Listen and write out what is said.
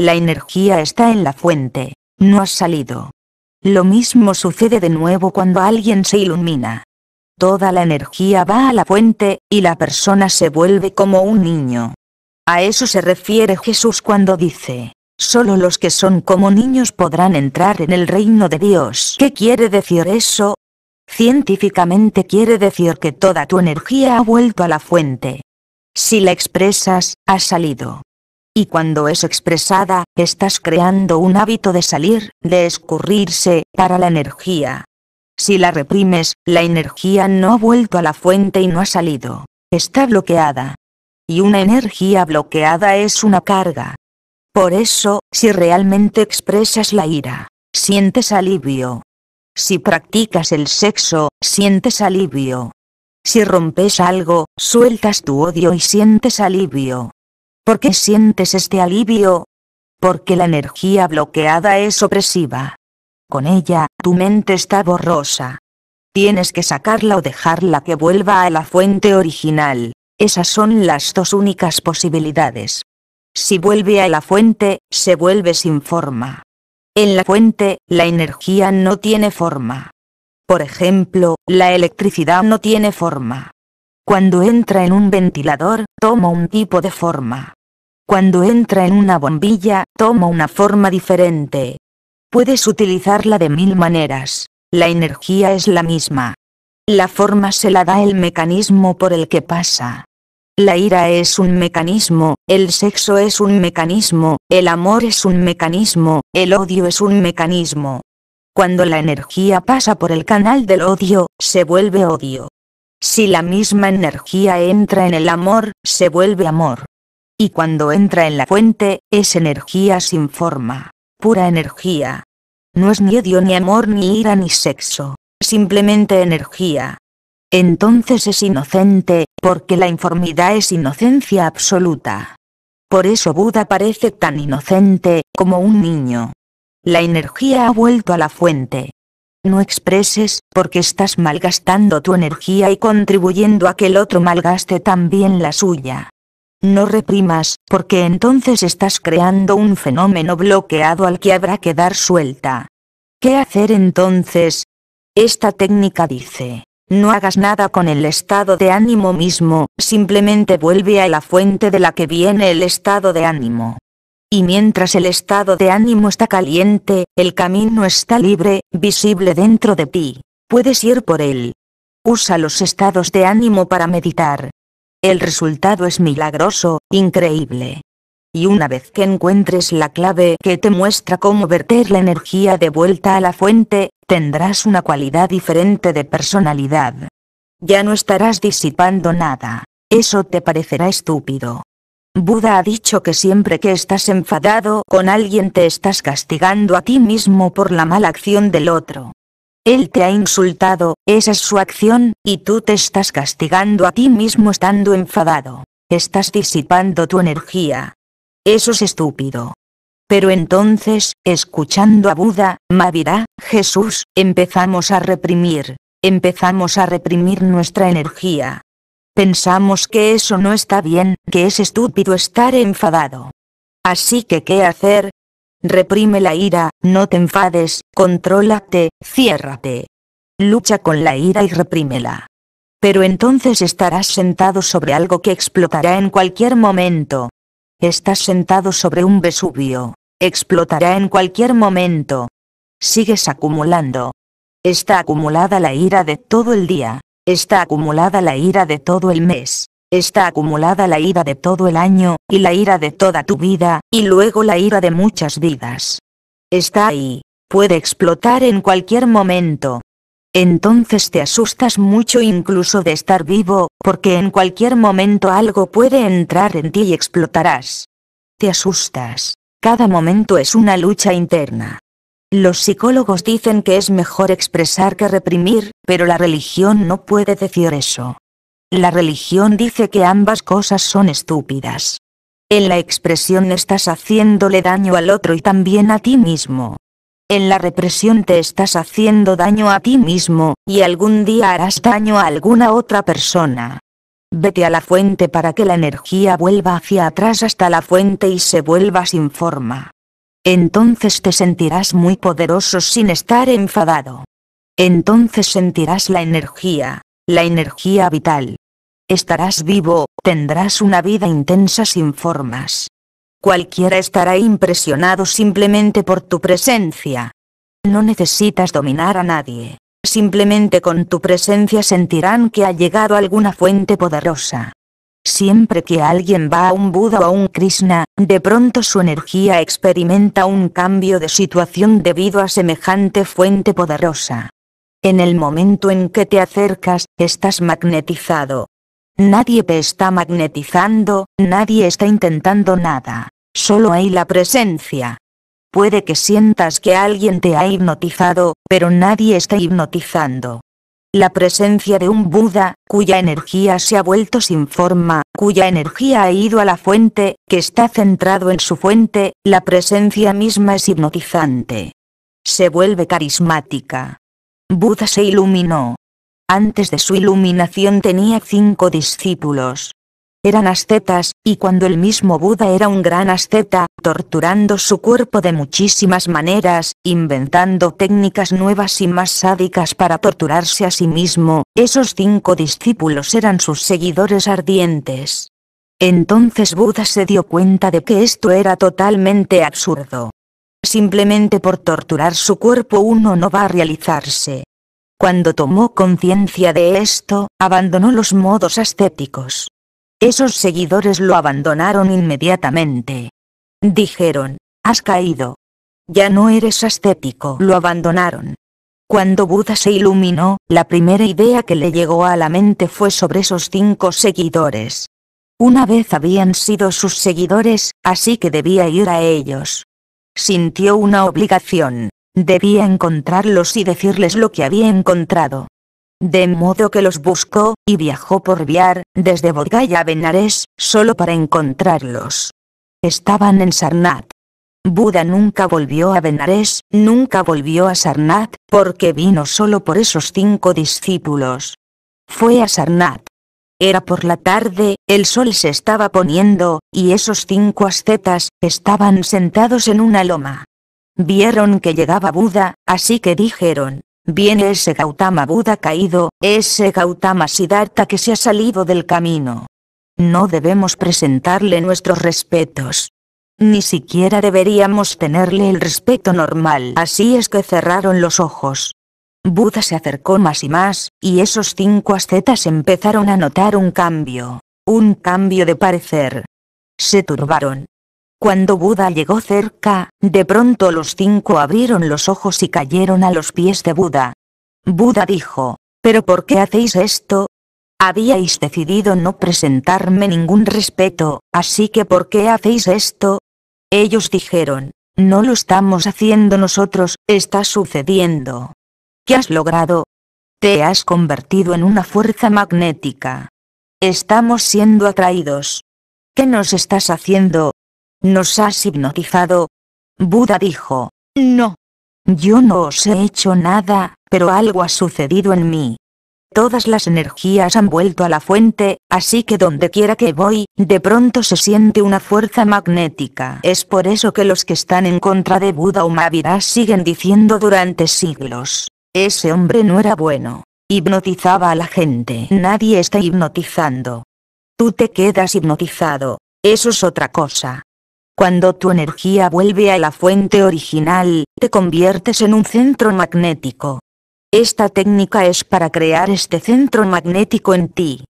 La energía está en la fuente, no ha salido. Lo mismo sucede de nuevo cuando alguien se ilumina. Toda la energía va a la fuente, y la persona se vuelve como un niño. A eso se refiere Jesús cuando dice, Solo los que son como niños podrán entrar en el reino de Dios. ¿Qué quiere decir eso? Científicamente quiere decir que toda tu energía ha vuelto a la fuente. Si la expresas, ha salido. Y cuando es expresada, estás creando un hábito de salir, de escurrirse, para la energía. Si la reprimes, la energía no ha vuelto a la fuente y no ha salido. Está bloqueada. Y una energía bloqueada es una carga. Por eso, si realmente expresas la ira, sientes alivio. Si practicas el sexo, sientes alivio. Si rompes algo, sueltas tu odio y sientes alivio. ¿Por qué sientes este alivio? Porque la energía bloqueada es opresiva. Con ella, tu mente está borrosa. Tienes que sacarla o dejarla que vuelva a la fuente original. Esas son las dos únicas posibilidades. Si vuelve a la fuente, se vuelve sin forma. En la fuente, la energía no tiene forma. Por ejemplo, la electricidad no tiene forma. Cuando entra en un ventilador, toma un tipo de forma. Cuando entra en una bombilla, toma una forma diferente. Puedes utilizarla de mil maneras. La energía es la misma. La forma se la da el mecanismo por el que pasa. La ira es un mecanismo, el sexo es un mecanismo, el amor es un mecanismo, el odio es un mecanismo. Cuando la energía pasa por el canal del odio, se vuelve odio. Si la misma energía entra en el amor, se vuelve amor y cuando entra en la fuente, es energía sin forma, pura energía. No es ni odio ni amor ni ira ni sexo, simplemente energía. Entonces es inocente, porque la informidad es inocencia absoluta. Por eso Buda parece tan inocente, como un niño. La energía ha vuelto a la fuente. No expreses, porque estás malgastando tu energía y contribuyendo a que el otro malgaste también la suya. No reprimas, porque entonces estás creando un fenómeno bloqueado al que habrá que dar suelta. ¿Qué hacer entonces? Esta técnica dice, no hagas nada con el estado de ánimo mismo, simplemente vuelve a la fuente de la que viene el estado de ánimo. Y mientras el estado de ánimo está caliente, el camino está libre, visible dentro de ti. Puedes ir por él. Usa los estados de ánimo para meditar. El resultado es milagroso, increíble. Y una vez que encuentres la clave que te muestra cómo verter la energía de vuelta a la fuente, tendrás una cualidad diferente de personalidad. Ya no estarás disipando nada. Eso te parecerá estúpido. Buda ha dicho que siempre que estás enfadado con alguien te estás castigando a ti mismo por la mala acción del otro. Él te ha insultado, esa es su acción, y tú te estás castigando a ti mismo estando enfadado. Estás disipando tu energía. Eso es estúpido. Pero entonces, escuchando a Buda, Mavirá, Jesús, empezamos a reprimir. Empezamos a reprimir nuestra energía. Pensamos que eso no está bien, que es estúpido estar enfadado. Así que ¿qué hacer? Reprime la ira, no te enfades, contrólate, ciérrate. Lucha con la ira y reprímela. Pero entonces estarás sentado sobre algo que explotará en cualquier momento. Estás sentado sobre un Vesubio. Explotará en cualquier momento. Sigues acumulando. Está acumulada la ira de todo el día. Está acumulada la ira de todo el mes. Está acumulada la ira de todo el año, y la ira de toda tu vida, y luego la ira de muchas vidas. Está ahí. Puede explotar en cualquier momento. Entonces te asustas mucho incluso de estar vivo, porque en cualquier momento algo puede entrar en ti y explotarás. Te asustas. Cada momento es una lucha interna. Los psicólogos dicen que es mejor expresar que reprimir, pero la religión no puede decir eso. La religión dice que ambas cosas son estúpidas. En la expresión estás haciéndole daño al otro y también a ti mismo. En la represión te estás haciendo daño a ti mismo, y algún día harás daño a alguna otra persona. Vete a la fuente para que la energía vuelva hacia atrás hasta la fuente y se vuelva sin forma. Entonces te sentirás muy poderoso sin estar enfadado. Entonces sentirás la energía, la energía vital. Estarás vivo, tendrás una vida intensa sin formas. Cualquiera estará impresionado simplemente por tu presencia. No necesitas dominar a nadie. Simplemente con tu presencia sentirán que ha llegado alguna fuente poderosa. Siempre que alguien va a un Buda o a un Krishna, de pronto su energía experimenta un cambio de situación debido a semejante fuente poderosa. En el momento en que te acercas, estás magnetizado. Nadie te está magnetizando, nadie está intentando nada. Solo hay la presencia. Puede que sientas que alguien te ha hipnotizado, pero nadie está hipnotizando. La presencia de un Buda, cuya energía se ha vuelto sin forma, cuya energía ha ido a la fuente, que está centrado en su fuente, la presencia misma es hipnotizante. Se vuelve carismática. Buda se iluminó. Antes de su iluminación tenía cinco discípulos. Eran ascetas, y cuando el mismo Buda era un gran asceta, torturando su cuerpo de muchísimas maneras, inventando técnicas nuevas y más sádicas para torturarse a sí mismo, esos cinco discípulos eran sus seguidores ardientes. Entonces Buda se dio cuenta de que esto era totalmente absurdo simplemente por torturar su cuerpo uno no va a realizarse. Cuando tomó conciencia de esto, abandonó los modos ascéticos. Esos seguidores lo abandonaron inmediatamente. Dijeron, has caído. Ya no eres ascético. Lo abandonaron. Cuando Buda se iluminó, la primera idea que le llegó a la mente fue sobre esos cinco seguidores. Una vez habían sido sus seguidores, así que debía ir a ellos sintió una obligación. Debía encontrarlos y decirles lo que había encontrado. De modo que los buscó, y viajó por Viar, desde Bodgaya a Benares, solo para encontrarlos. Estaban en Sarnat. Buda nunca volvió a Benares, nunca volvió a Sarnat, porque vino solo por esos cinco discípulos. Fue a Sarnat. Era por la tarde, el sol se estaba poniendo, y esos cinco ascetas, estaban sentados en una loma. Vieron que llegaba Buda, así que dijeron, viene ese Gautama Buda caído, ese Gautama Siddhartha que se ha salido del camino. No debemos presentarle nuestros respetos. Ni siquiera deberíamos tenerle el respeto normal. Así es que cerraron los ojos. Buda se acercó más y más, y esos cinco ascetas empezaron a notar un cambio, un cambio de parecer. Se turbaron. Cuando Buda llegó cerca, de pronto los cinco abrieron los ojos y cayeron a los pies de Buda. Buda dijo, ¿pero por qué hacéis esto? Habíais decidido no presentarme ningún respeto, así que ¿por qué hacéis esto? Ellos dijeron, no lo estamos haciendo nosotros, está sucediendo. ¿Qué has logrado? Te has convertido en una fuerza magnética. Estamos siendo atraídos. ¿Qué nos estás haciendo? ¿Nos has hipnotizado? Buda dijo, no. Yo no os he hecho nada, pero algo ha sucedido en mí. Todas las energías han vuelto a la fuente, así que donde quiera que voy, de pronto se siente una fuerza magnética. Es por eso que los que están en contra de Buda o Mahavira siguen diciendo durante siglos, ese hombre no era bueno. Hipnotizaba a la gente. Nadie está hipnotizando. Tú te quedas hipnotizado. Eso es otra cosa. Cuando tu energía vuelve a la fuente original, te conviertes en un centro magnético. Esta técnica es para crear este centro magnético en ti.